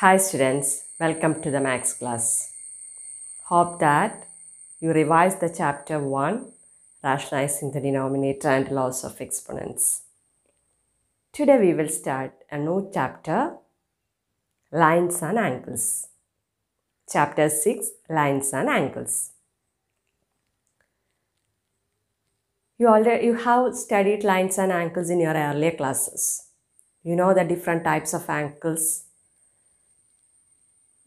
Hi students, welcome to the Max class. Hope that you revise the chapter 1, Rationalizing the Denominator and Laws of Exponents. Today we will start a new chapter, Lines and Angles. Chapter 6, Lines and Angles. You already you have studied lines and angles in your earlier classes. You know the different types of angles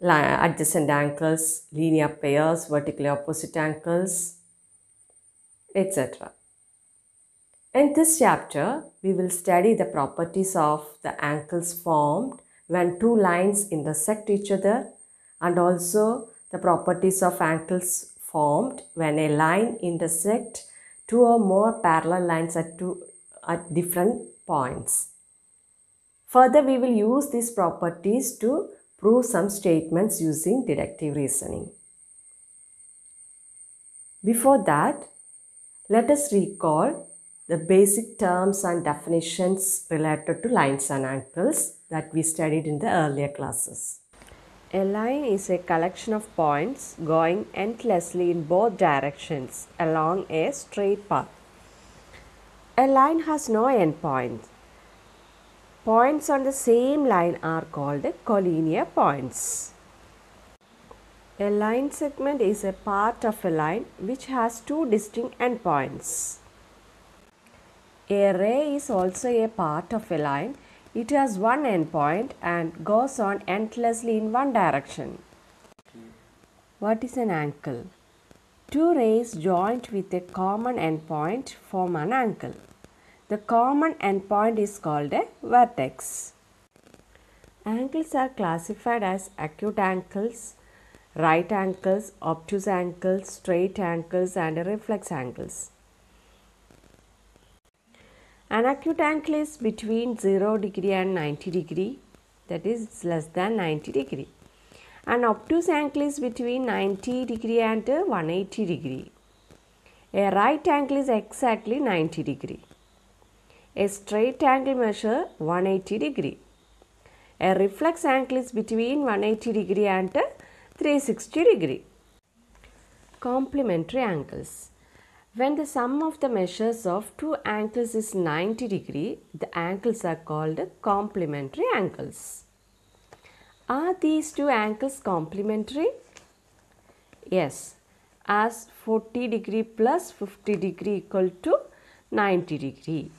adjacent ankles, linear pairs, vertically opposite ankles, etc. In this chapter, we will study the properties of the ankles formed when two lines intersect each other and also the properties of ankles formed when a line intersect two or more parallel lines at, two, at different points. Further, we will use these properties to prove some statements using deductive reasoning. Before that, let us recall the basic terms and definitions related to lines and angles that we studied in the earlier classes. A line is a collection of points going endlessly in both directions along a straight path. A line has no endpoints. Points on the same line are called collinear points. A line segment is a part of a line which has two distinct endpoints. A ray is also a part of a line. It has one endpoint and goes on endlessly in one direction. What is an angle? Two rays joined with a common endpoint form an angle. The common endpoint is called a vertex. Angles are classified as acute angles, right angles, obtuse angles, straight angles and reflex angles. An acute angle is between 0 degree and 90 degree that is less than 90 degree. An obtuse angle is between 90 degree and 180 degree. A right angle is exactly 90 degree. A straight angle measure 180 degree. A reflex angle is between 180 degree and 360 degree. Complementary angles. When the sum of the measures of two angles is 90 degree, the angles are called complementary angles. Are these two angles complementary? Yes, as 40 degree plus 50 degree equal to 90 degree.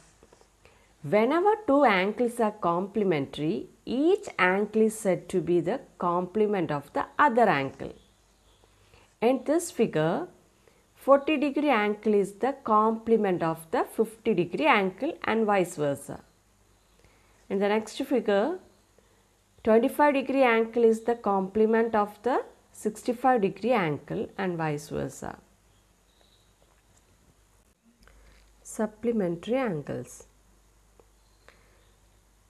Whenever two ankles are complementary, each ankle is said to be the complement of the other ankle. In this figure, 40 degree ankle is the complement of the 50 degree ankle and vice versa. In the next figure, 25 degree ankle is the complement of the 65 degree ankle and vice versa. Supplementary angles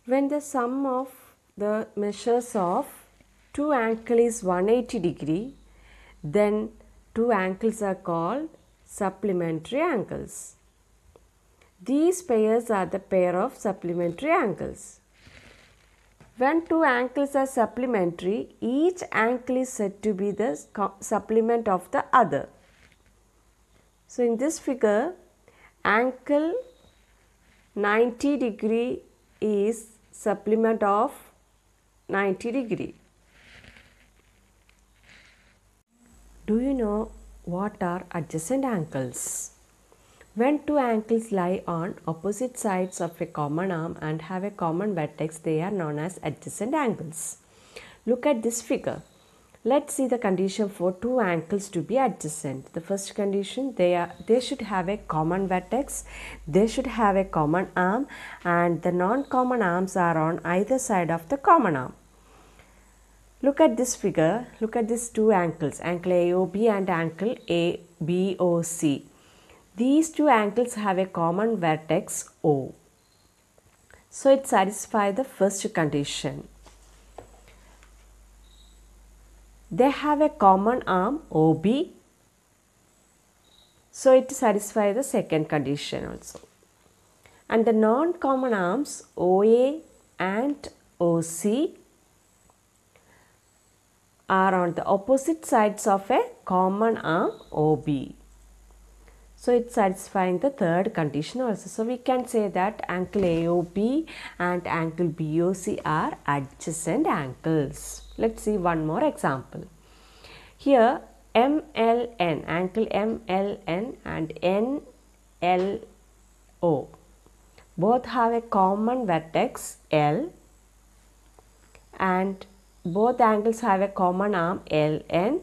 when the sum of the measures of two angles is 180 degree then two angles are called supplementary angles. These pairs are the pair of supplementary angles. When two angles are supplementary, each angle is said to be the supplement of the other. So, in this figure, angle 90 degree is supplement of 90 degree. Do you know what are adjacent ankles? When two ankles lie on opposite sides of a common arm and have a common vertex, they are known as adjacent ankles. Look at this figure. Let's see the condition for two ankles to be adjacent. The first condition, they, are, they should have a common vertex, they should have a common arm and the non-common arms are on either side of the common arm. Look at this figure, look at these two ankles, ankle AOB and ankle ABOC. These two ankles have a common vertex O. So it satisfies the first condition. They have a common arm OB. So it satisfies the second condition also. And the non-common arms OA and OC are on the opposite sides of a common arm OB. So it's satisfying the third condition also. So we can say that angle AOB and angle BOC are adjacent angles. Let's see one more example. Here MLN, angle MLN and NLO both have a common vertex L and both angles have a common arm LN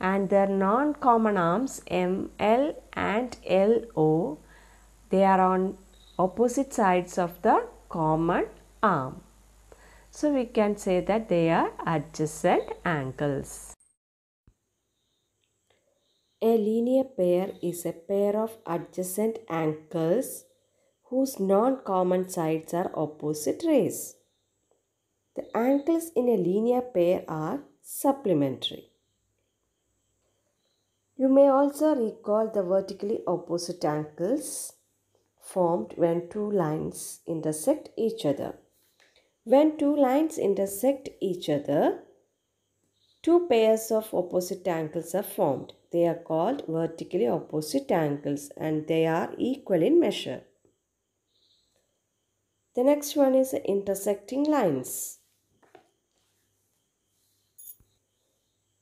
and their non-common arms ML and LO they are on opposite sides of the common arm. So we can say that they are adjacent angles. A linear pair is a pair of adjacent angles whose non-common sides are opposite rays. The angles in a linear pair are supplementary. You may also recall the vertically opposite angles formed when two lines intersect each other. When two lines intersect each other, two pairs of opposite angles are formed. They are called vertically opposite angles and they are equal in measure. The next one is intersecting lines.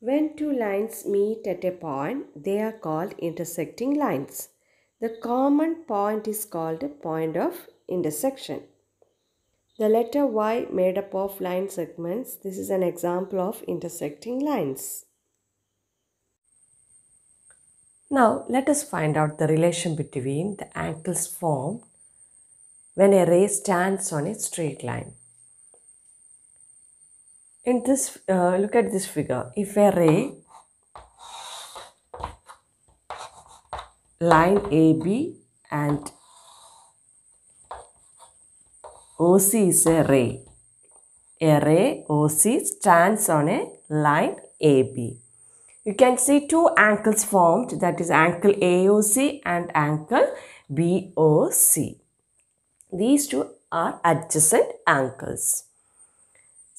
When two lines meet at a point, they are called intersecting lines. The common point is called a point of intersection. The letter Y made up of line segments. This is an example of intersecting lines. Now let us find out the relation between the angles formed when a ray stands on a straight line in this uh, look at this figure if a ray line AB and OC is a ray a ray OC stands on a line AB you can see two ankles formed that is ankle AOC and ankle BOC these two are adjacent ankles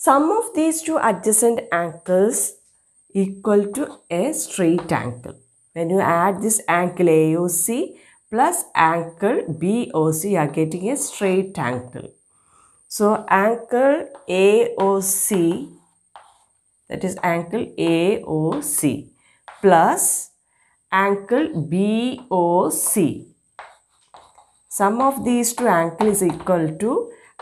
sum of these two adjacent angles equal to a straight angle. When you add this angle AOC plus angle BOC, you are getting a straight angle. So angle AOC, that is angle AOC plus angle BOC. Sum of these two angles is equal to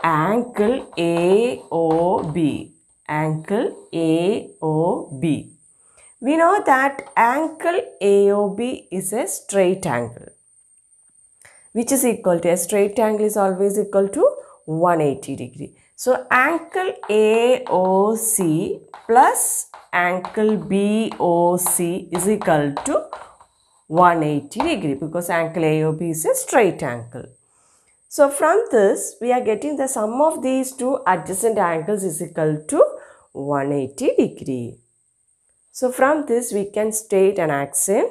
angle AOB. Angle AOB. We know that angle AOB is a straight angle which is equal to a straight angle is always equal to 180 degree. So angle AOC plus angle BOC is equal to 180 degree because angle AOB is a straight angle. So from this, we are getting the sum of these two adjacent angles is equal to 180 degree. So from this, we can state an axiom.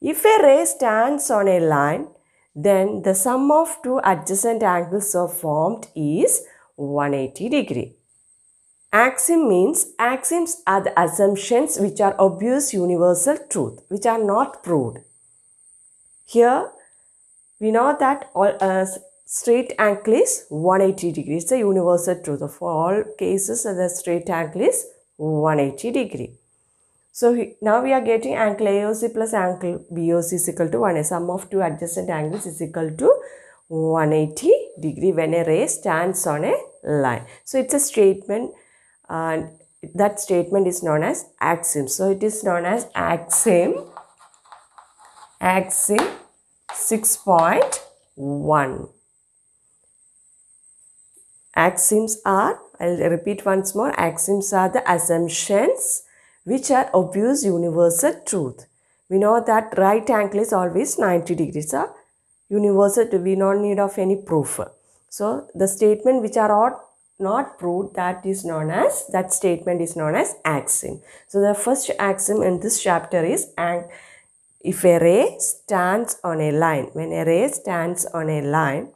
If a ray stands on a line, then the sum of two adjacent angles so formed is 180 degree. Axiom means axioms are the assumptions which are obvious universal truth, which are not proved. Here, we know that all uh, straight angle is 180 degrees. The universal truth. of all cases, the straight angle is 180 degree. So he, now we are getting angle AOC plus angle BOC is equal to 1. Sum of two adjacent angles is equal to 180 degree when a ray stands on a line. So it's a statement and uh, that statement is known as axiom. So it is known as axiom, axiom 6.1. Axioms are, I'll repeat once more, axioms are the assumptions which are obvious universal truth. We know that right angle is always 90 degrees. Are universal, we not need of any proof. So the statement which are not proved that is known as, that statement is known as axiom. So the first axiom in this chapter is and if a ray stands on a line, when a ray stands on a line,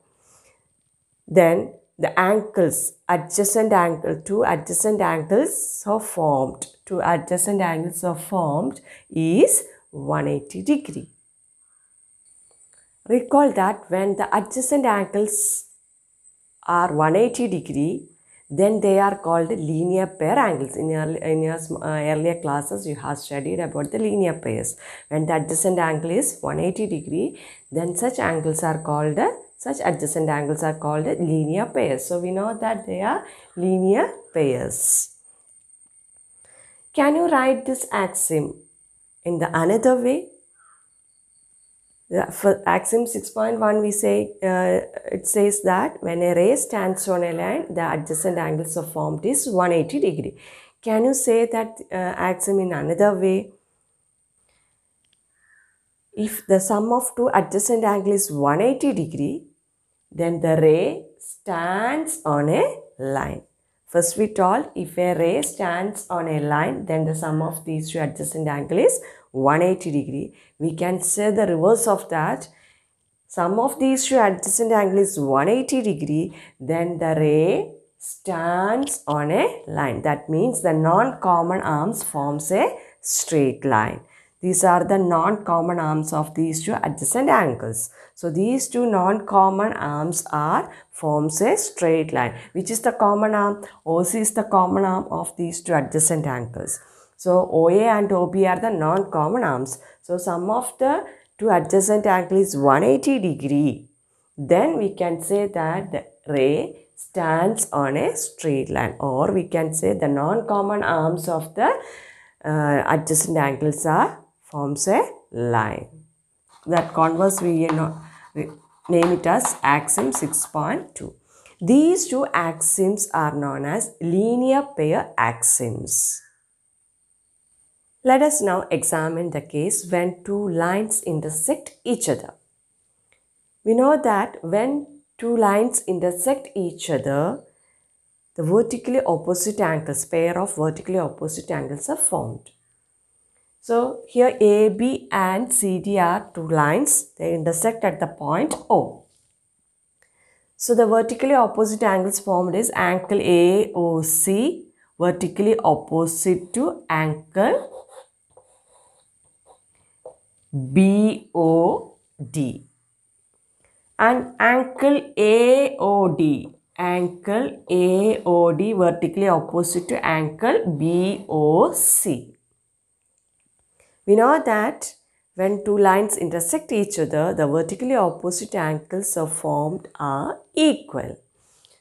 then the angles, adjacent angle, two adjacent angles are formed. Two adjacent angles are formed is 180 degree. Recall that when the adjacent angles are 180 degree, then they are called linear pair angles. In your, in your uh, earlier classes, you have studied about the linear pairs. When the adjacent angle is 180 degree, then such angles are called, such adjacent angles are called linear pairs. So we know that they are linear pairs. Can you write this axiom in the another way? for axiom 6.1 we say uh, it says that when a ray stands on a line the adjacent angles so formed is 180 degree can you say that uh, axiom in another way if the sum of two adjacent angles is 180 degree then the ray stands on a line first we told if a ray stands on a line then the sum of these two adjacent angles is 180 degree. We can say the reverse of that. Sum of these two adjacent angles is 180 degree. Then the ray stands on a line. That means the non-common arms forms a straight line. These are the non-common arms of these two adjacent angles. So these two non-common arms are forms a straight line. Which is the common arm? OC is the common arm of these two adjacent angles. So OA and OB are the non-common arms. So sum of the two adjacent angles is 180 degree. Then we can say that the ray stands on a straight line or we can say the non-common arms of the uh, adjacent angles are forms a line. That converse we, you know, we name it as axiom 6.2. These two axioms are known as linear pair axioms. Let us now examine the case when two lines intersect each other. We know that when two lines intersect each other, the vertically opposite angles, pair of vertically opposite angles are formed. So here AB and CD are two lines, they intersect at the point O. So the vertically opposite angles formed is angle AOC vertically opposite to angle BOD and ankle AOD ankle AOD vertically opposite to ankle BOC. We know that when two lines intersect each other, the vertically opposite ankles are formed are equal.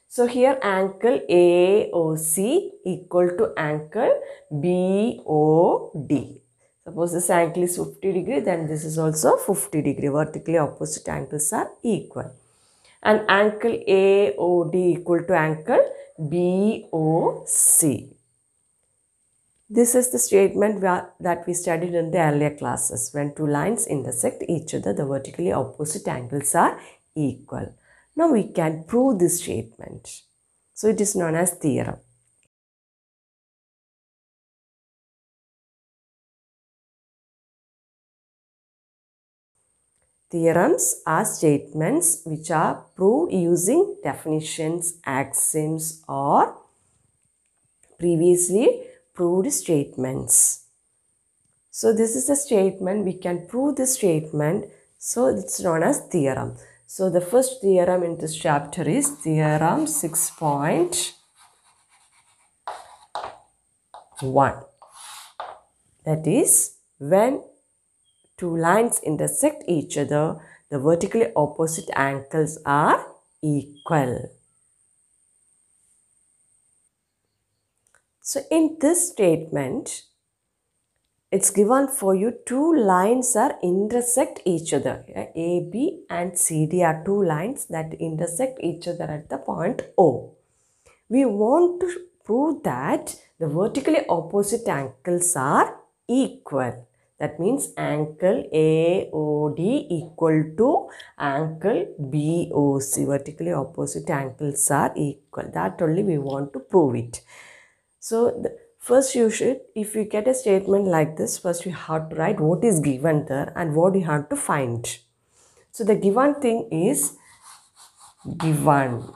So here ankle AOC equal to ankle BOD. Suppose this angle is 50 degree, then this is also 50 degree. Vertically opposite angles are equal. And angle AOD equal to angle BOC. This is the statement that we studied in the earlier classes. When two lines intersect each other, the vertically opposite angles are equal. Now we can prove this statement. So it is known as theorem. Theorems are statements which are proved using definitions, axioms or previously proved statements. So this is a statement, we can prove this statement, so it's known as theorem. So the first theorem in this chapter is theorem 6.1 that is when two lines intersect each other, the vertically opposite angles are equal. So in this statement, it's given for you two lines are intersect each other. A, B and C, D are two lines that intersect each other at the point O. We want to prove that the vertically opposite angles are equal. That means angle AOD equal to angle BOC. Vertically opposite angles are equal. That only we want to prove it. So the, first you should, if you get a statement like this, first you have to write what is given there and what you have to find. So the given thing is given.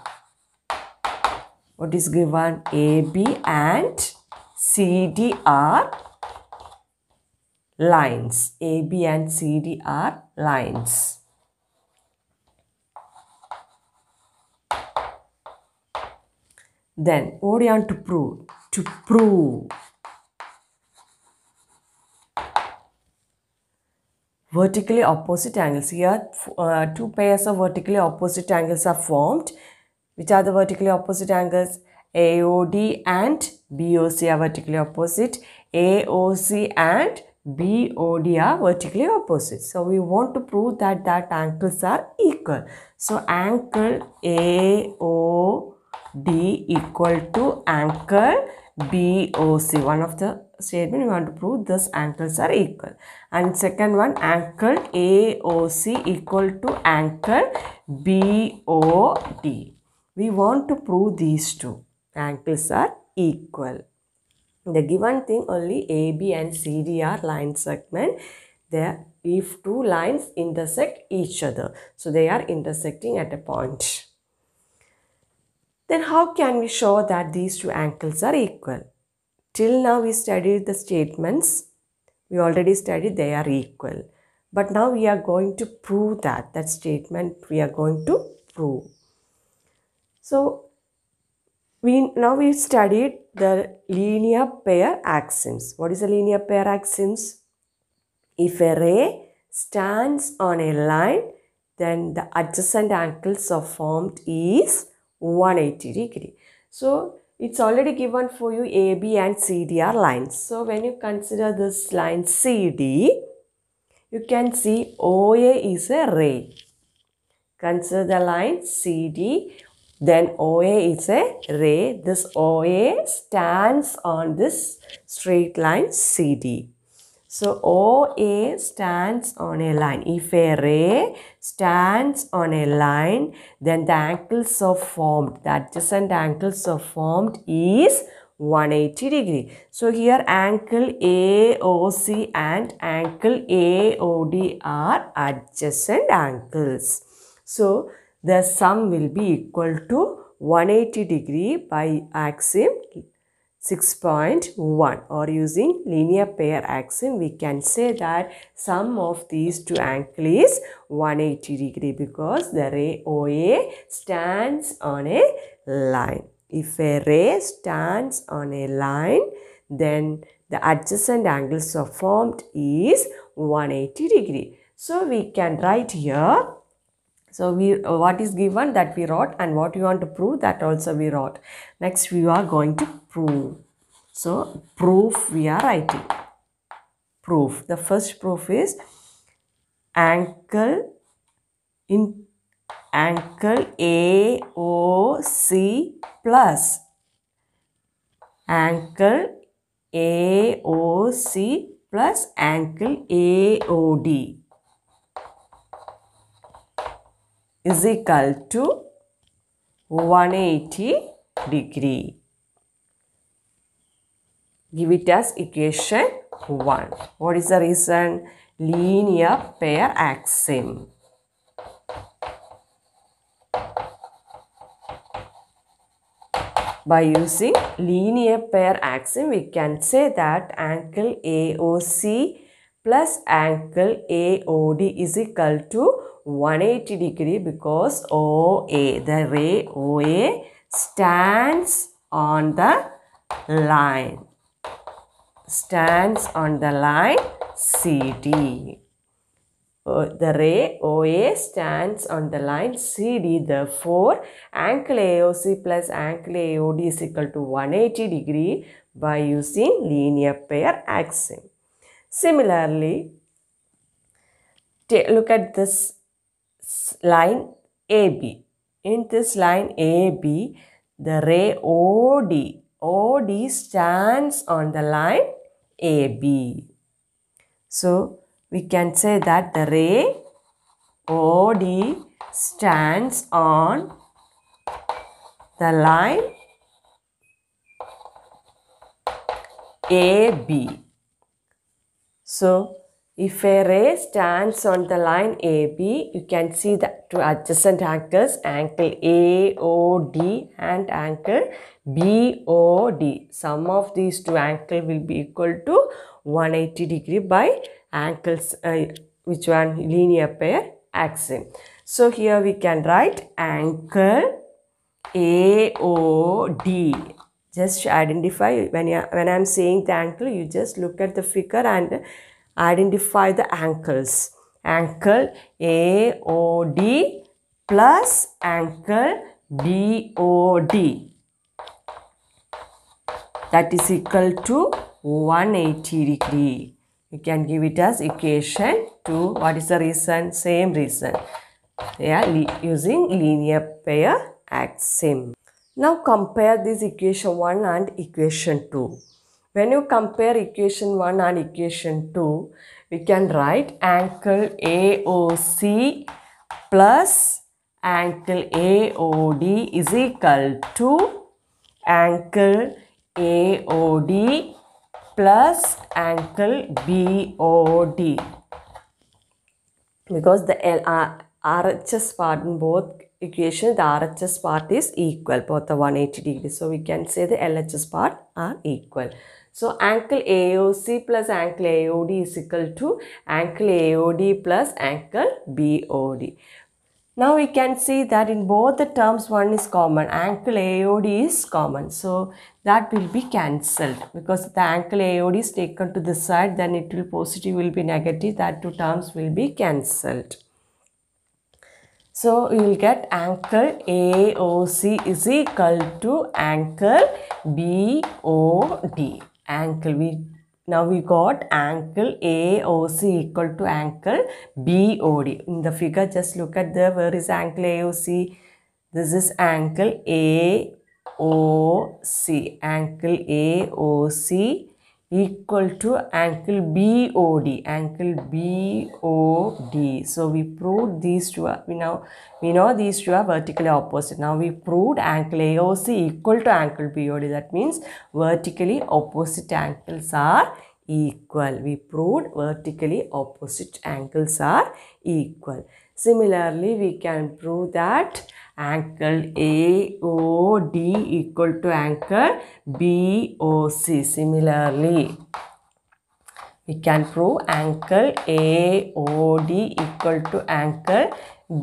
What is given? AB and CD are lines. AB and CD are lines. Then what do you want to prove? To prove. Vertically opposite angles. Here uh, two pairs of vertically opposite angles are formed. Which are the vertically opposite angles? AOD and BOC are vertically opposite. AOC and BOD are vertically opposite. So we want to prove that that angles are equal. So angle AOD equal to angle BOC. One of the statement we want to prove this angles are equal. And second one angle AOC equal to angle BOD. We want to prove these two angles are equal the given thing only AB and CD are line segment. There, if two lines intersect each other, so they are intersecting at a point. Then how can we show that these two angles are equal? Till now we studied the statements. We already studied they are equal. But now we are going to prove that. That statement we are going to prove. So we now we studied the linear pair axioms. What is a linear pair axioms? If a ray stands on a line, then the adjacent angles are formed is 180 degree. So it's already given for you AB and CD are lines. So when you consider this line CD, you can see OA is a ray. Consider the line CD. Then OA is a ray. This OA stands on this straight line CD. So OA stands on a line. If a ray stands on a line, then the angles are formed. The adjacent angles are formed is 180 degree. So here angle AOC and angle AOD are adjacent angles. So the sum will be equal to 180 degree by axiom 6.1 or using linear pair axiom we can say that sum of these two angle is 180 degree because the ray OA stands on a line. If a ray stands on a line then the adjacent angles are formed is 180 degree. So we can write here so we uh, what is given that we wrote and what you want to prove that also we wrote. Next we are going to prove. So proof we are writing. Proof. The first proof is ankle in ankle AOC plus ankle AOC plus ankle AOD is equal to 180 degree. Give it as equation 1. What is the reason? Linear pair axiom. By using linear pair axiom, we can say that angle AOC plus angle AOD is equal to 180 degree because OA, the ray OA stands on the line, stands on the line CD. the ray OA stands on the line CD. Therefore, angle AOC plus angle AOD is equal to 180 degree by using linear pair axiom. Similarly, look at this line AB. In this line AB, the ray OD, OD stands on the line AB. So, we can say that the ray OD stands on the line AB. So, if a ray stands on the line AB, you can see the two adjacent angles, angle AOD and angle BOD. Sum of these two angles will be equal to 180 degree by angles, uh, which one linear pair axiom. So here we can write angle AOD just identify when you when i'm saying the angle you just look at the figure and identify the ankles. Ankle AOD plus ankle DOD. That is equal to 180 degree. You can give it as equation 2. What is the reason? Same reason. Yeah, li using linear pair axiom. Now compare this equation 1 and equation 2. When you compare equation 1 and equation 2, we can write angle AOC plus angle AOD is equal to angle AOD plus angle BOD. Because the L R RHS part in both equation the RHS part is equal both the 180 degrees. So we can say the LHS part are equal. So ankle AOC plus ankle AOD is equal to ankle AOD plus ankle BOD. Now we can see that in both the terms one is common, ankle AOD is common. So that will be cancelled because the ankle AOD is taken to this side then it will positive will be negative that two terms will be cancelled. So you will get angle AOC is equal to angle BOD. Angle we now we got angle AOC equal to angle BOD. In the figure, just look at there. Where is angle AOC? This is angle AOC. Angle AOC equal to angle BOD angle BOD so we proved these two are we now we know these two are vertically opposite now we proved angle AOC equal to angle BOD that means vertically opposite angles are equal we proved vertically opposite angles are equal similarly we can prove that angle AOD equal to angle BOC. Similarly, we can prove angle AOD equal to angle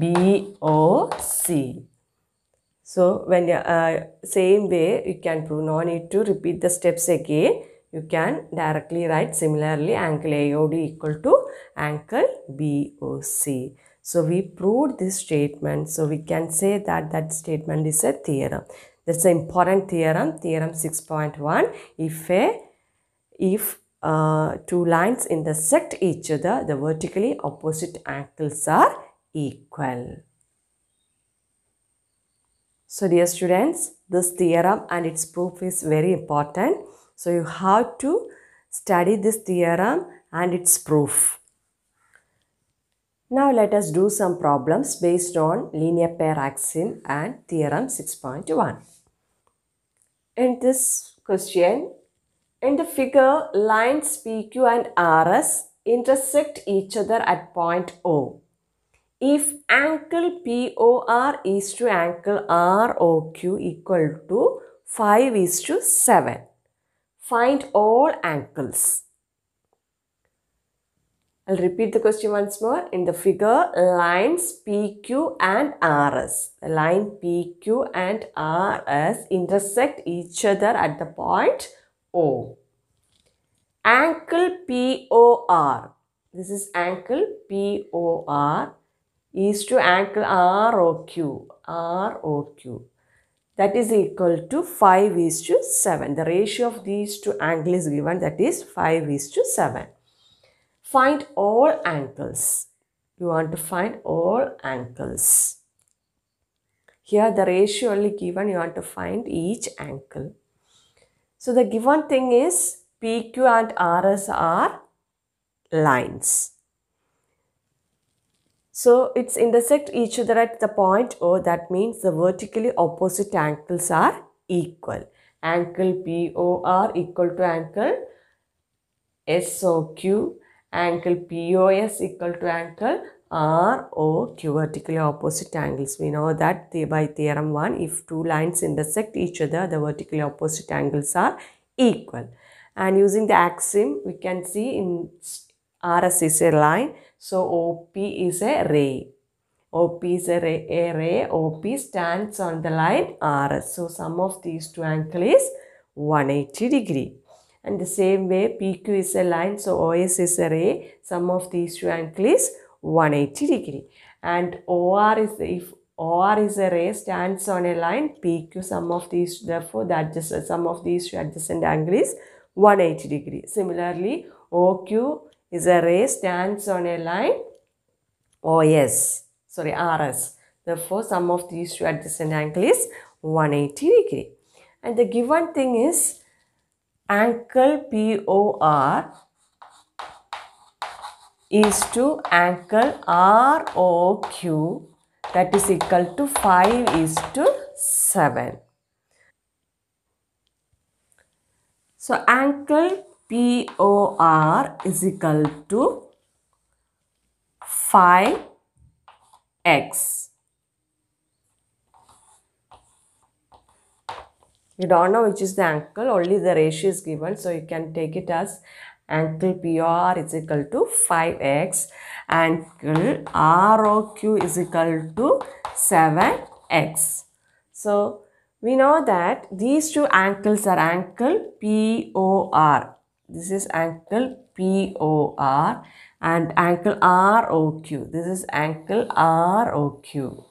BOC. So, when uh, same way you can prove, no need to repeat the steps again. You can directly write similarly angle AOD equal to angle BOC. So we proved this statement. So we can say that that statement is a theorem. That's an important theorem, theorem 6.1. If a, if uh, two lines intersect each other, the vertically opposite angles are equal. So dear students, this theorem and its proof is very important. So you have to study this theorem and its proof. Now let us do some problems based on linear pair axiom and theorem 6.1. In this question, in the figure, lines PQ and RS intersect each other at point O. If angle POR is to angle ROQ equal to 5 is to 7, find all angles. I'll repeat the question once more. In the figure, lines PQ and RS, line PQ and RS intersect each other at the point O. Angle POR, this is angle POR is to angle ROQ, ROQ. That is equal to 5 is to 7. The ratio of these two angles is given that is 5 is to 7. Find all angles. You want to find all angles. Here the ratio only given, you want to find each angle. So the given thing is PQ and RS are lines. So it's intersect each other at the point O that means the vertically opposite angles are equal. Angle POR equal to angle SOQ angle POS equal to angle R O Q vertically opposite angles. We know that by theorem 1, if two lines intersect each other, the vertically opposite angles are equal. And using the axiom, we can see in RS is a line, so OP is a ray. OP is a ray, a ray. OP stands on the line RS. So sum of these two angles is 180 degree and the same way PQ is a line so OS is a ray sum of these two angles is 180 degree and OR is if OR is a ray stands on a line PQ sum of these therefore that just sum of these two adjacent angles is 180 degree similarly OQ is a ray stands on a line OS sorry RS therefore sum of these two adjacent angle is 180 degree and the given thing is ankle POR is to ankle ROQ that is equal to 5 is to 7. So ankle POR is equal to 5x. you don't know which is the ankle only the ratio is given so you can take it as ankle PR is equal to 5x ankle ROQ is equal to 7x. So we know that these two ankles are ankle POR. This is ankle POR and ankle ROQ. This is ankle ROQ.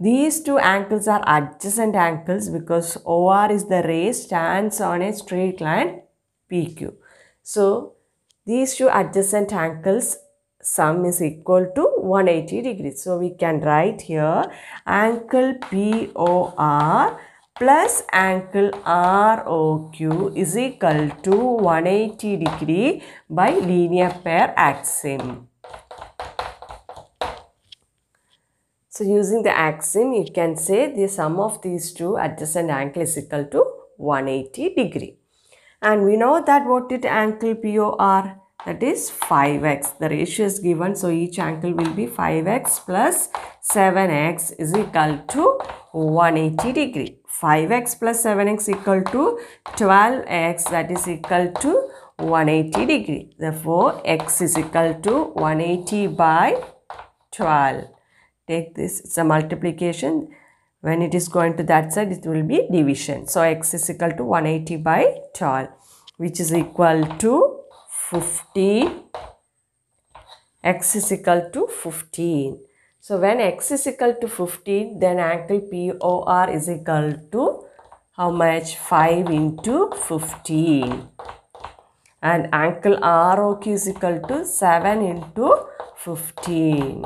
These two ankles are adjacent ankles because OR is the ray stands on a straight line PQ. So these two adjacent ankles sum is equal to 180 degrees. So we can write here ankle POR plus ankle ROQ is equal to 180 degree by linear pair axiom. So using the axiom, you can say the sum of these two adjacent angle is equal to 180 degree. And we know that what did angle POR? That is 5x. The ratio is given. So each angle will be 5x plus 7x is equal to 180 degree. 5x plus 7x equal to 12x that is equal to 180 degree. Therefore, x is equal to 180 by 12 take this it's a multiplication when it is going to that side it will be division so x is equal to 180 by 12 which is equal to 15 x is equal to 15 so when x is equal to 15 then angle POR is equal to how much 5 into 15 and angle ROQ is equal to 7 into 15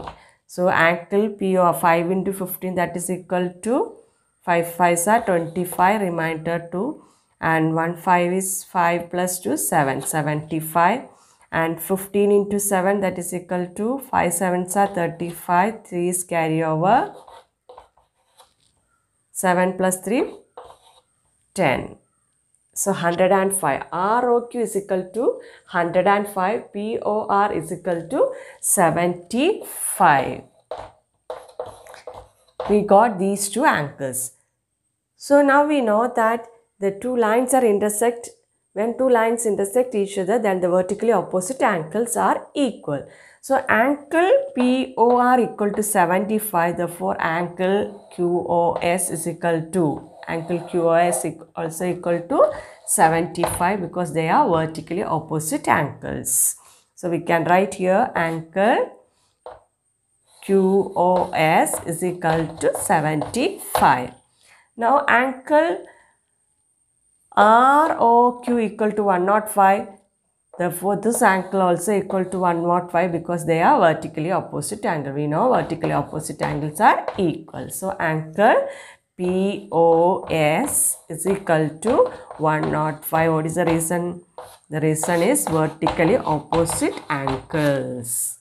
so act P of 5 into 15 that is equal to 5 five is 25 remainder 2 and 1 5 is 5 plus 2 7 75 and 15 into 7 that is equal to 5 seven is 35 3 is carry over 7 plus 3 10 so 105. ROQ is equal to 105. POR is equal to 75. We got these two anchors. So now we know that the two lines are intersect. When two lines intersect each other, then the vertically opposite angles are equal. So angle POR equal to 75. Therefore, angle QOS is equal to angle QOS also equal to 75 because they are vertically opposite angles. So we can write here angle QOS is equal to 75. Now angle ROQ equal to 105. Therefore, this angle also equal to 105 because they are vertically opposite angle. We know vertically opposite angles are equal. So, angle POS is equal to 105. What is the reason? The reason is vertically opposite angles.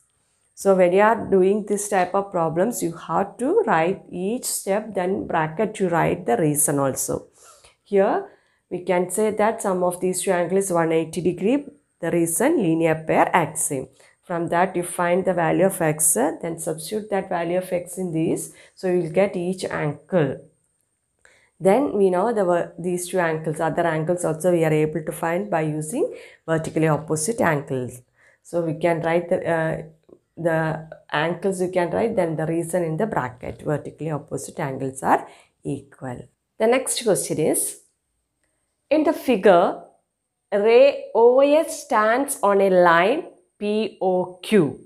So when you are doing this type of problems, you have to write each step, then bracket to write the reason also. Here we can say that some of these two angles is 180 degree, the reason linear pair axiom. From that you find the value of x, then substitute that value of x in these. So you will get each angle. Then we know the, these two ankles, other ankles also we are able to find by using vertically opposite ankles. So we can write the, uh, the ankles you can write then the reason in the bracket vertically opposite angles are equal. The next question is in the figure ray OS stands on a line POQ.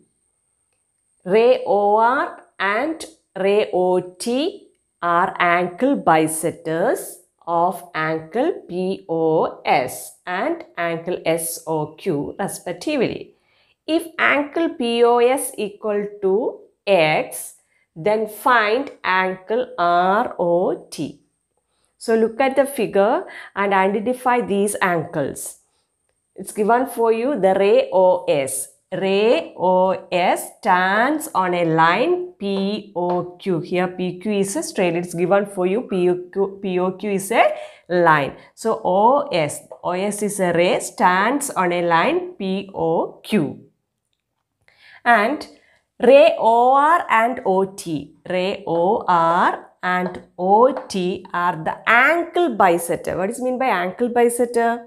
Ray OR and ray OT are ankle bisectors of ankle POS and ankle SOQ respectively. If ankle POS equal to X, then find ankle ROT. So look at the figure and identify these ankles. It's given for you the ray OS. Ray OS stands on a line POQ. Here PQ is a straight. It's given for you. POQ, POQ is a line. So OS, OS is a ray stands on a line POQ. And ray OR and OT. Ray OR and OT are the ankle bisector. What is mean by ankle bisector?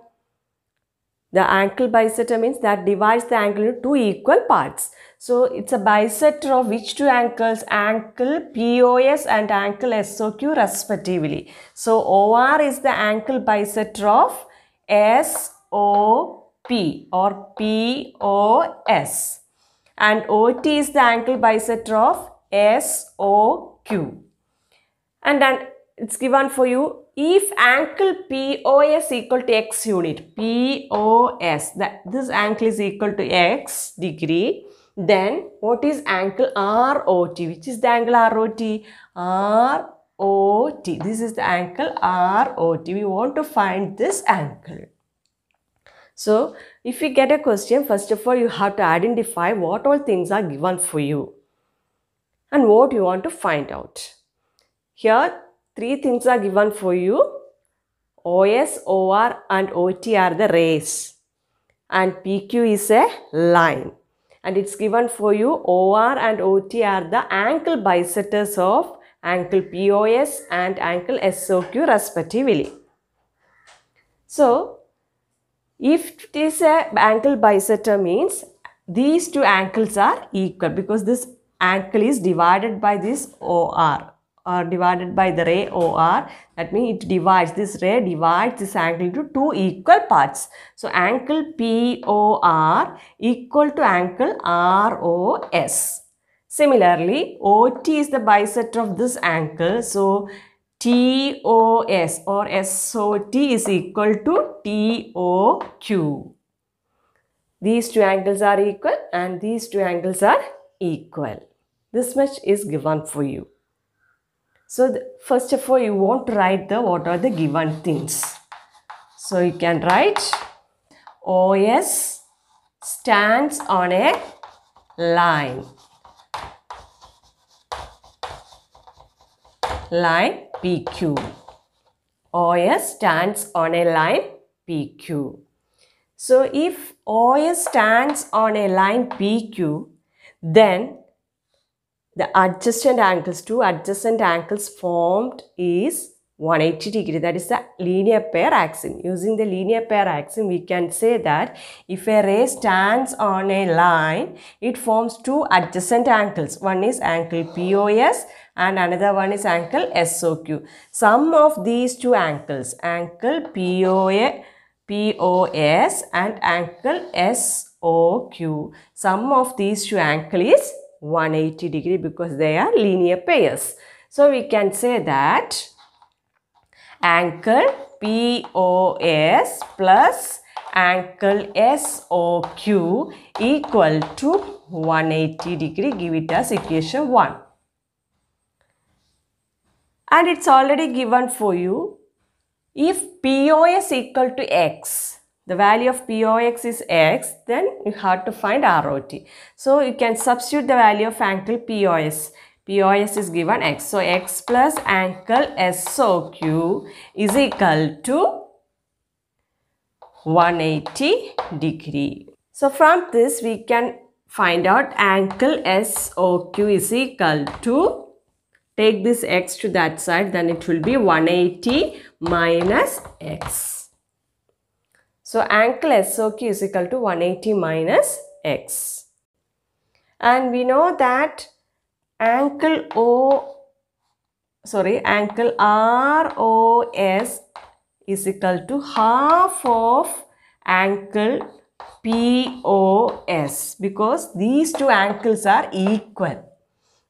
The ankle bisector means that divides the ankle into two equal parts. So it's a bisector of which two ankles, ankle POS and ankle SOQ respectively. So OR is the ankle bisector of SOP or POS and OT is the ankle bisector of SOQ. And then it's given for you if angle POS equal to x unit, POS, that this angle is equal to x degree, then what is angle ROT? Which is the angle ROT? ROT. This is the angle ROT. We want to find this angle. So, if you get a question, first of all, you have to identify what all things are given for you and what you want to find out. Here, Three things are given for you. OS, OR and OT are the rays. And PQ is a line. And it's given for you. OR and OT are the ankle bisectors of ankle POS and ankle SOQ respectively. So, if it is a ankle bisector means these two ankles are equal because this ankle is divided by this OR or uh, divided by the ray OR. That means it divides, this ray divides this angle into two equal parts. So angle POR equal to angle ROS. Similarly, OT is the bisector of this angle. So TOS or SOT is equal to TOQ. These two angles are equal and these two angles are equal. This much is given for you. So the, first of all, you want to write the what are the given things. So you can write OS stands on a line. Line PQ. OS stands on a line PQ. So if OS stands on a line PQ, then the adjacent angles, two adjacent angles formed is 180 degree that is the linear pair axiom. Using the linear pair axiom, we can say that if a ray stands on a line, it forms two adjacent angles. One is angle POS and another one is angle SOQ. Sum of these two angles, angle POA, POS and angle SOQ, sum of these two angles is 180 degree because they are linear pairs. So we can say that angle POS plus angle SOQ equal to 180 degree give it as equation 1 and it's already given for you if POS equal to X the value of POX is X, then you have to find ROT. So you can substitute the value of angle POS. POS is given X. So X plus angle SOQ is equal to 180 degree. So from this we can find out angle SOQ is equal to take this x to that side then it will be 180 minus x. So ankle SOQ is equal to 180 minus x. And we know that ankle O, sorry, ankle ROS is equal to half of ankle POS because these two ankles are equal.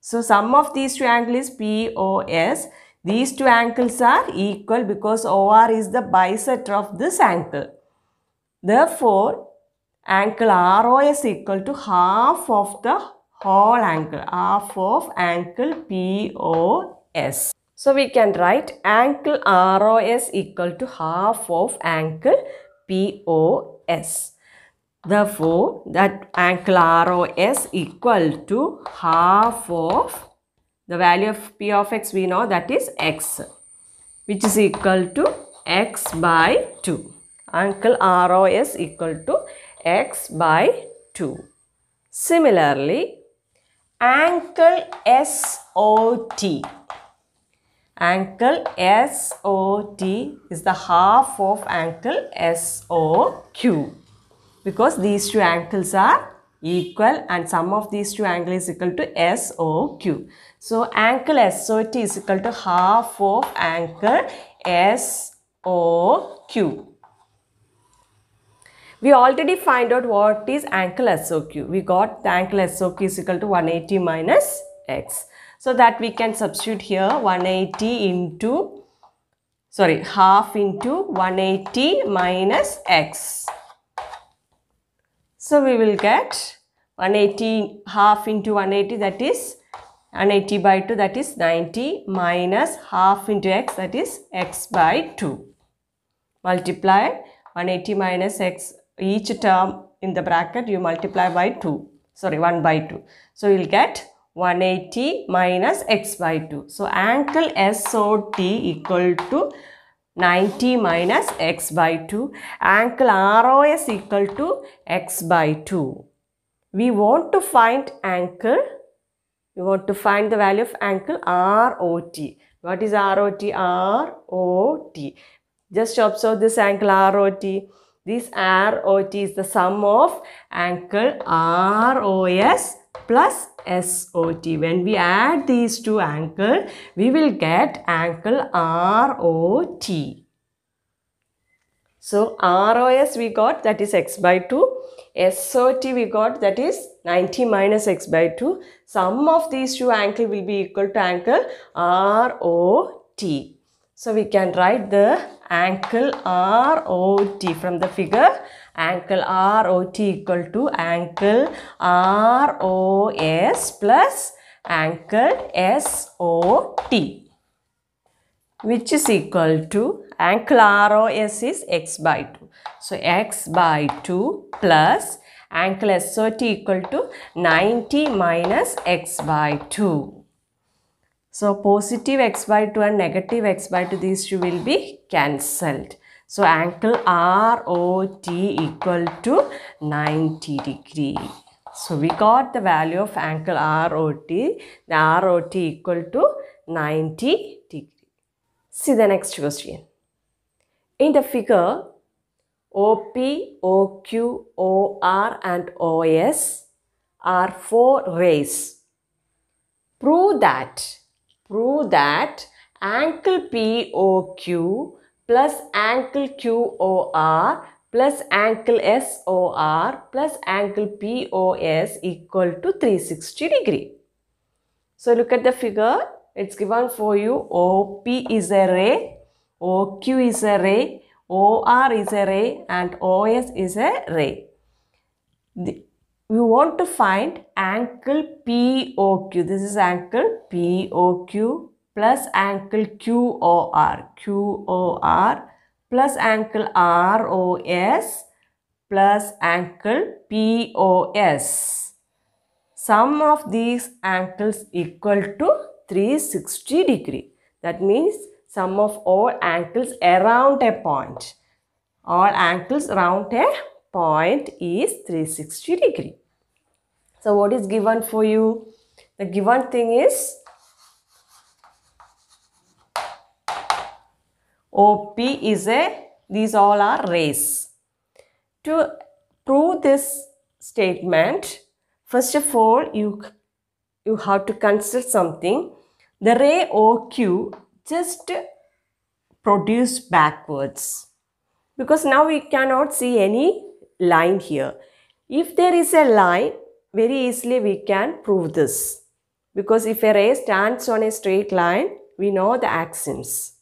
So sum of these two angles POS. These two ankles are equal because OR is the bisector of this ankle. Therefore, angle RO is equal to half of the whole angle, half of angle POS. So we can write angle ROS equal to half of angle POS. Therefore, that angle ROS equal to half of the value of P of x we know that is x which is equal to x by 2 uncle ROS equal to x by 2. Similarly, ankle SOT. Ankle SOT is the half of ankle SOQ because these two ankles are equal and sum of these two angles is equal to SOQ. So ankle SOT is equal to half of ankle SOQ. We already find out what is ankle SOQ. We got the ankle SOQ is equal to 180 minus x. So that we can substitute here 180 into, sorry, half into 180 minus x. So we will get 180 half into 180 that is 180 by 2 that is 90 minus half into x that is x by 2 multiply 180 minus x each term in the bracket you multiply by 2 sorry 1 by 2 so you'll get 180 minus x by 2 so angle SOT equal to 90 minus x by 2 angle ROS equal to x by 2 we want to find angle we want to find the value of angle ROT what is ROT ROT just observe this angle ROT this ROT is the sum of angle ROS plus SOT. When we add these two angle, we will get angle ROT. So ROS we got that is x by 2. SOT we got that is 90 minus x by 2. Sum of these two angle will be equal to angle ROT. So we can write the angle ROT from the figure. Angle ROT equal to angle ROS plus angle SOT which is equal to angle ROS is x by 2. So x by 2 plus angle SOT equal to 90 minus x by 2. So positive x by 2 and negative x by 2, these two will be cancelled. So angle ROT equal to 90 degree. So we got the value of angle ROT, the ROT equal to 90 degree. See the next question. In the figure, OP, OQ, OR and OS are four rays. Prove that prove that angle POQ plus angle QOR plus angle SOR plus angle POS equal to 360 degree. So look at the figure. It's given for you. OP is a ray, OQ is a ray, OR is a ray and OS is a ray. The, we want to find angle POQ. This is angle POQ plus angle QOR, QOR plus angle ROS plus angle POS. Sum of these angles equal to 360 degree. That means sum of all angles around a point. All angles around a point is 360 degree. So what is given for you? The given thing is OP is a, these all are rays. To prove this statement, first of all, you, you have to consider something. The ray OQ just produce backwards because now we cannot see any line here. If there is a line, very easily we can prove this because if a ray stands on a straight line, we know the axioms.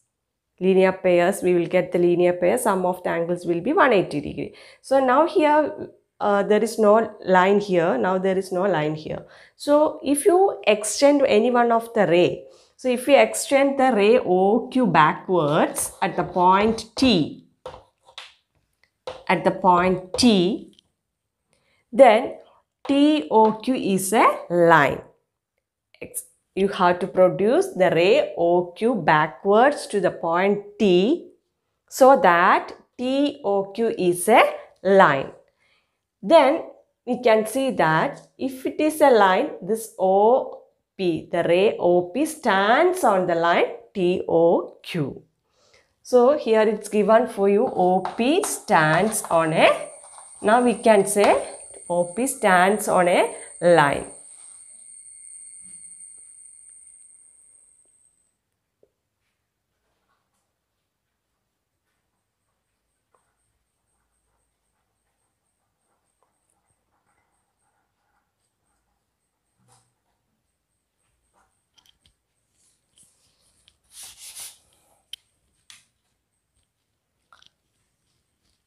Linear pairs, we will get the linear pair, sum of the angles will be 180 degree. So now here, uh, there is no line here, now there is no line here. So if you extend any one of the ray, so if we extend the ray OQ backwards at the point T, at the point T, then TOQ is a line. You have to produce the ray OQ backwards to the point T so that TOQ is a line. Then we can see that if it is a line, this OP, the ray OP stands on the line TOQ. So here it's given for you OP stands on a, now we can say OP stands on a line.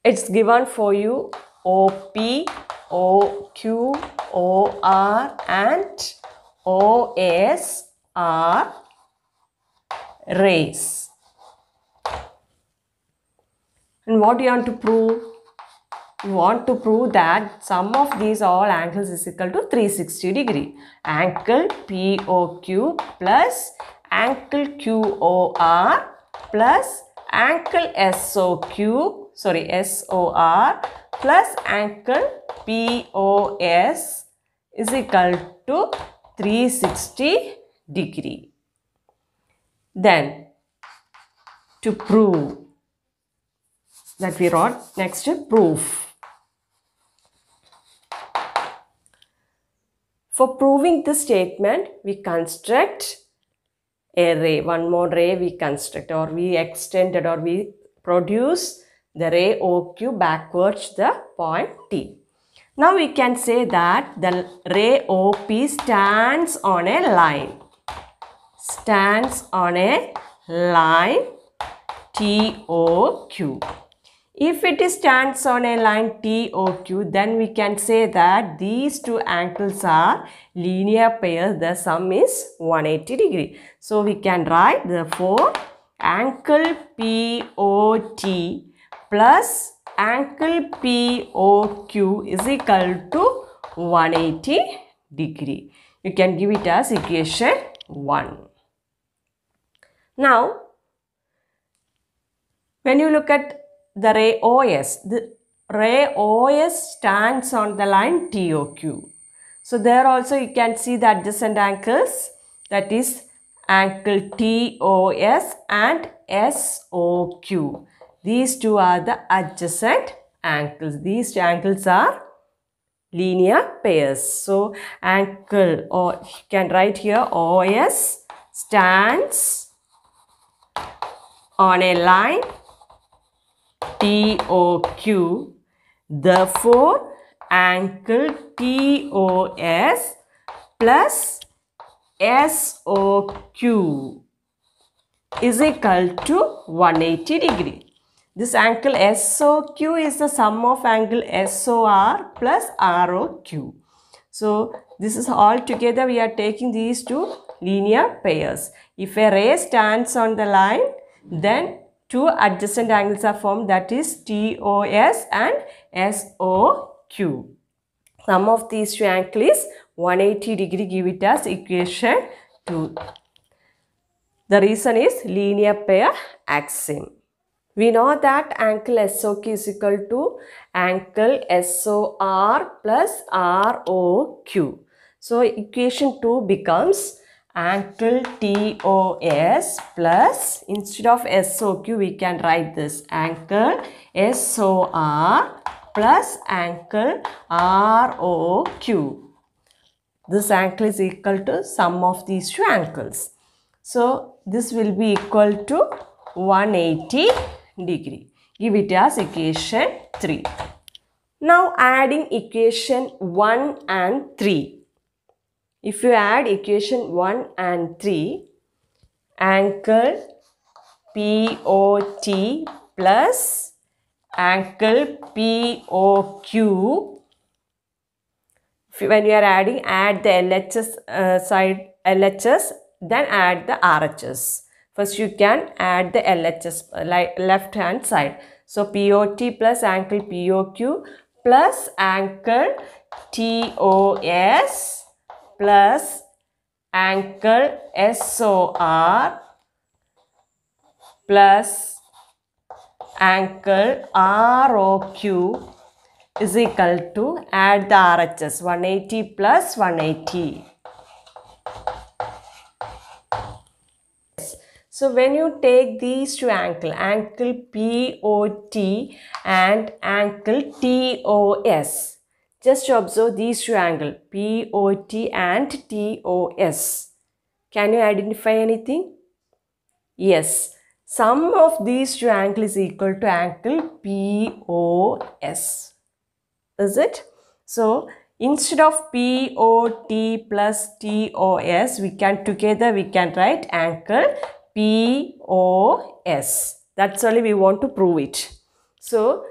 It's given for you OP O Q O R and O S R rays. And what do you want to prove? You want to prove that sum of these all angles is equal to 360 degree. Angle POQ plus angle QOR plus angle SOQ, sorry, SOR plus angle POS is equal to 360 degree. Then to prove that we wrote next proof. For proving this statement, we construct a ray, one more ray we construct or we extended or we produce the ray OQ backwards the point T. Now we can say that the ray OP stands on a line. Stands on a line TOQ. If it stands on a line TOQ, then we can say that these two angles are linear pairs. The sum is 180 degree. So we can write the four angle POT plus angle POQ is equal to 180 degree. You can give it as equation 1. Now, when you look at the ray OS, the ray OS stands on the line TOQ. So, there also you can see the adjacent angles that is angle TOS and SOQ. These two are the adjacent ankles. These two ankles are linear pairs. So ankle or you can write here OS stands on a line TOQ. Therefore, ankle TOS plus SOQ is equal to 180 degree. This angle SOQ is the sum of angle SOR plus ROQ. So this is all together we are taking these two linear pairs. If a ray stands on the line, then two adjacent angles are formed that is TOS and SOQ. Sum of these two angles is 180 degree give it as equation 2. The reason is linear pair axiom. We know that ankle SOQ is equal to ankle SOR plus ROQ. So equation 2 becomes ankle TOS plus instead of SOQ we can write this ankle SOR plus ankle ROQ. This ankle is equal to sum of these two ankles. So this will be equal to 180 degree. Give it as equation 3. Now adding equation 1 and 3. If you add equation 1 and 3, angle POT plus angle POQ. When you are adding, add the LHS uh, side LHS, then add the RHS. First, you can add the LHS, uh, like left hand side. So, POT plus angle POQ plus angle TOS plus angle SOR plus angle ROQ is equal to add the RHS 180 plus 180. So when you take these two ankle, ankle P-O-T and ankle T-O-S, just observe these two angle, P-O-T and T-O-S. Can you identify anything? Yes, sum of these two angle is equal to angle POS. Is it? So instead of POT plus TOS, we can together we can write angle P-O-S. That's only we want to prove it. So,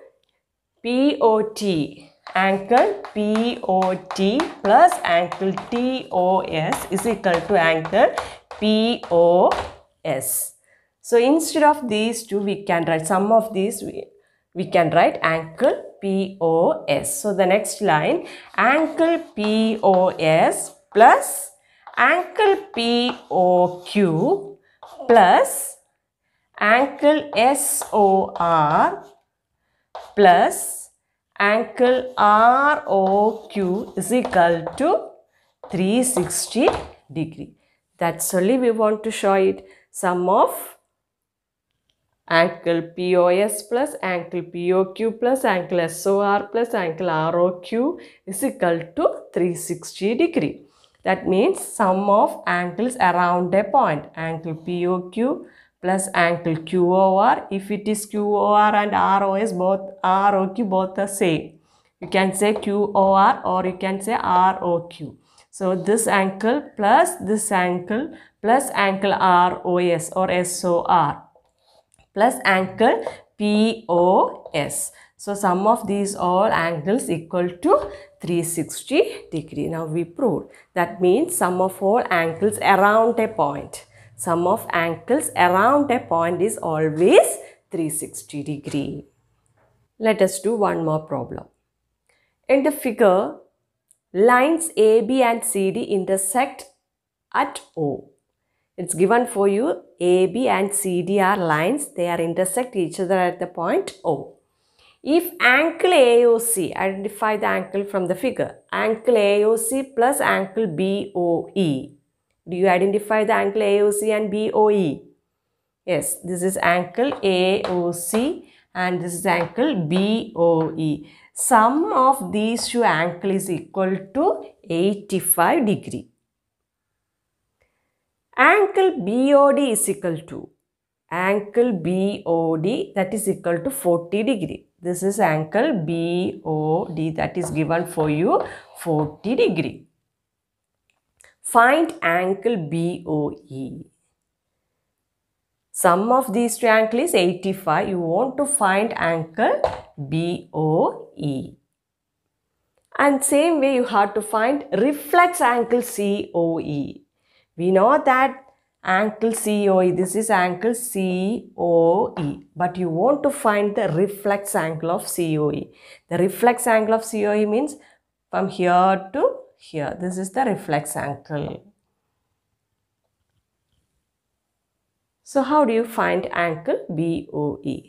P-O-T, angle P-O-T plus angle T-O-S is equal to angle P-O-S. So, instead of these two, we can write some of these, we, we can write angle POS. So the next line, angle POS plus angle POQ plus ankle SOR plus ankle ROQ is equal to 360 degree. That's only we want to show it. Sum of ankle POS plus ankle POQ plus ankle SOR plus ankle ROQ is equal to 360 degree. That means sum of angles around a point. Angle POQ plus angle QOR. If it is QOR and ROS, both ROQ both the same. You can say QOR or you can say ROQ. So this angle plus this angle plus angle ROS or SOR plus angle POS. So sum of these all angles equal to 360 degree. Now we proved that means sum of all angles around a point. Sum of angles around a point is always 360 degree. Let us do one more problem. In the figure, lines AB and CD intersect at O. It's given for you AB and CD are lines. They are intersect each other at the point O. If ankle AOC, identify the ankle from the figure, ankle AOC plus ankle BOE. Do you identify the ankle AOC and BOE? Yes, this is ankle AOC and this is ankle BOE. Sum of these two ankles is equal to 85 degree. Ankle BOD is equal to ankle BOD that is equal to 40 degree. This is angle BOD that is given for you 40 degree. Find angle BOE. Sum of these two angles is 85. You want to find angle BOE. And same way you have to find reflex angle COE. We know that ankle COE. This is ankle COE. But you want to find the reflex angle of COE. The reflex angle of COE means from here to here. This is the reflex angle. So how do you find angle BOE?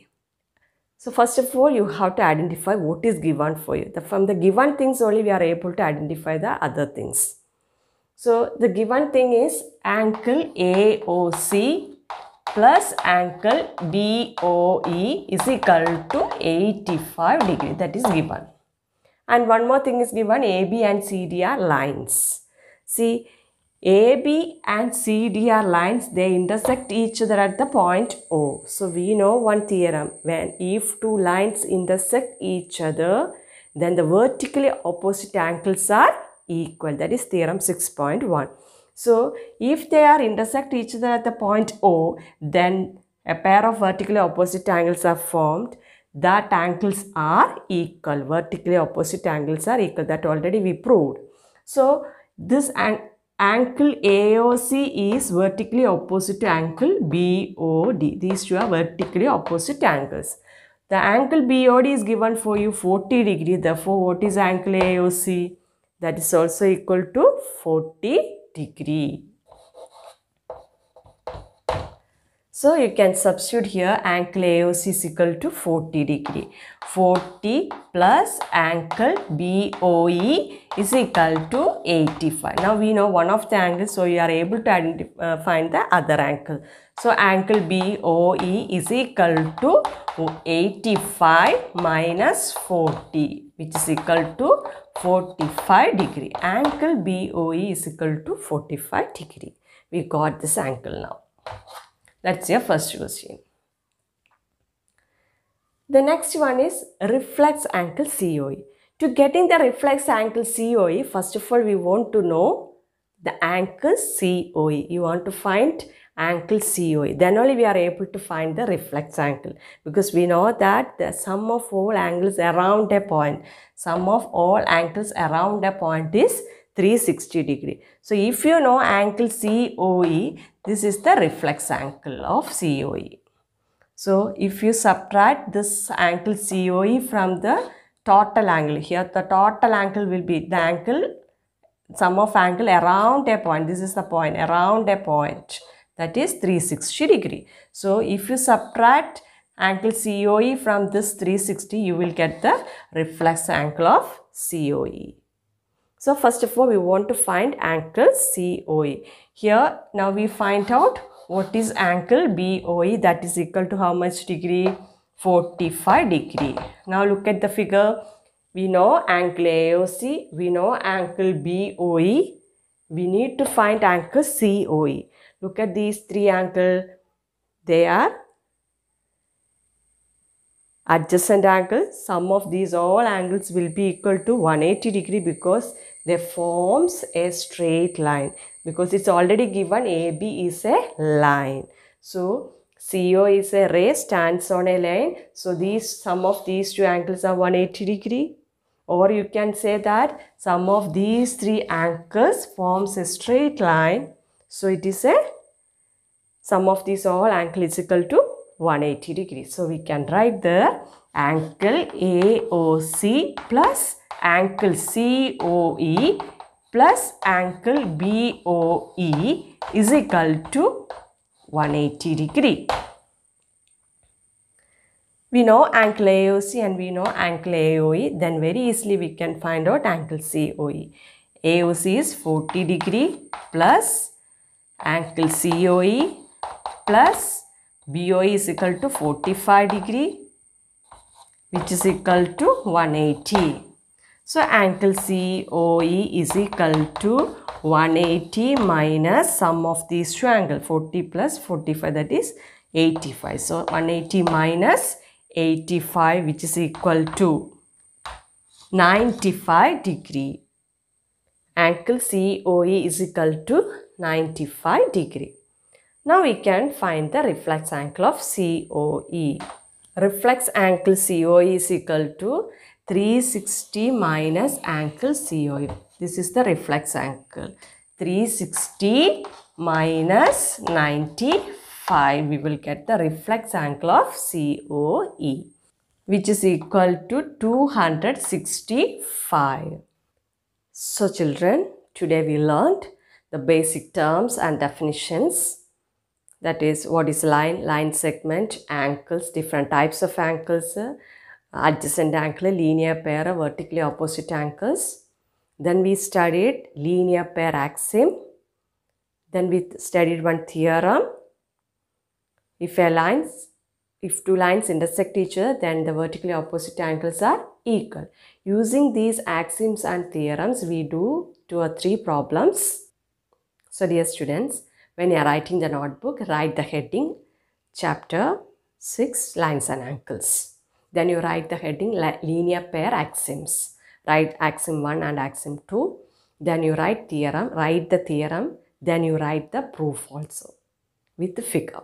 So first of all, you have to identify what is given for you. The, from the given things only we are able to identify the other things. So the given thing is angle AOC plus angle BOE is equal to 85 degree that is given. And one more thing is given AB and CD are lines. See AB and CD are lines they intersect each other at the point O. So we know one theorem when if two lines intersect each other then the vertically opposite angles are equal that is theorem 6.1. So if they are intersect each other at the point O then a pair of vertically opposite angles are formed that angles are equal vertically opposite angles are equal that already we proved. So this ang angle AOC is vertically opposite to angle BOD. These two are vertically opposite angles. The angle BOD is given for you 40 degree. Therefore, what is angle AOC? that is also equal to 40 degree. So you can substitute here angle AOC is equal to 40 degree. 40 plus angle BOE is equal to 85. Now we know one of the angles so you are able to uh, find the other angle. So angle BOE is equal to 85 minus 40 which is equal to 45 degree. Angle BOE is equal to 45 degree. We got this angle now. That's your first question. The next one is reflex angle COE. To getting the reflex angle COE, first of all, we want to know the angle COE. You want to find angle COE. Then only we are able to find the reflex angle because we know that the sum of all angles around a point, sum of all angles around a point is 360 degree. So if you know angle COE, this is the reflex angle of COE. So if you subtract this angle COE from the total angle, here the total angle will be the angle, sum of angle around a point, this is the point, around a point, that is 360 degree. So if you subtract angle COE from this 360, you will get the reflex angle of COE. So first of all, we want to find angle COE. Here, now we find out what is angle BOE that is equal to how much degree? 45 degree. Now look at the figure. We know angle AOC, we know angle BOE. We need to find angle COE. Look at these three angles. They are adjacent angles. sum of these all angles will be equal to 180 degree because they forms a straight line because it's already given AB is a line. So CO is a ray stands on a line. So these some of these two angles are 180 degree or you can say that some of these three angles forms a straight line. So it is a some of these all angle is equal to 180 degrees. So we can write the angle AOC plus angle COE plus angle BOE is equal to 180 degree. We know angle AOC and we know angle AOE. Then very easily we can find out angle COE. AOC is 40 degree plus angle COE plus BOE is equal to 45 degree which is equal to 180. So angle COE is equal to 180 minus sum of these two angles 40 plus 45 that is 85. So 180 minus 85 which is equal to 95 degree. Angle COE is equal to 95 degree. Now we can find the reflex angle of COE. Reflex angle COE is equal to 360 minus angle COU. This is the reflex angle. 360 minus 95. We will get the reflex angle of COE which is equal to 265. So children, today we learned the basic terms and definitions that is what is line, line segment, ankles, different types of ankles, adjacent ankle, linear pair, vertically opposite ankles. Then we studied linear pair axiom. Then we studied one theorem. If a lines, if two lines intersect each other, then the vertically opposite angles are equal. Using these axioms and theorems, we do two or three problems. So dear students, when you are writing the notebook, write the heading chapter 6 lines and ankles. Then you write the heading linear pair axioms. Write axiom 1 and axiom 2. Then you write theorem, write the theorem. Then you write the proof also with the figure.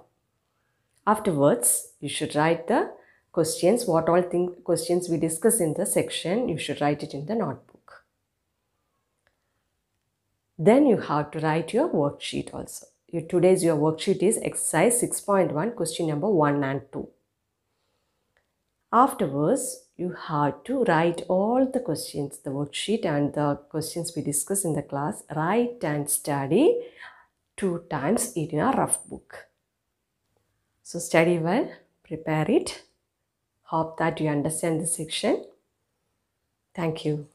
Afterwards, you should write the questions, what all thing, questions we discuss in the section, you should write it in the notebook. Then you have to write your worksheet also. Your, today's your worksheet is exercise 6.1 question number 1 and 2. Afterwards, you have to write all the questions, the worksheet and the questions we discuss in the class, write and study two times in a rough book. So study well, prepare it. Hope that you understand the section. Thank you.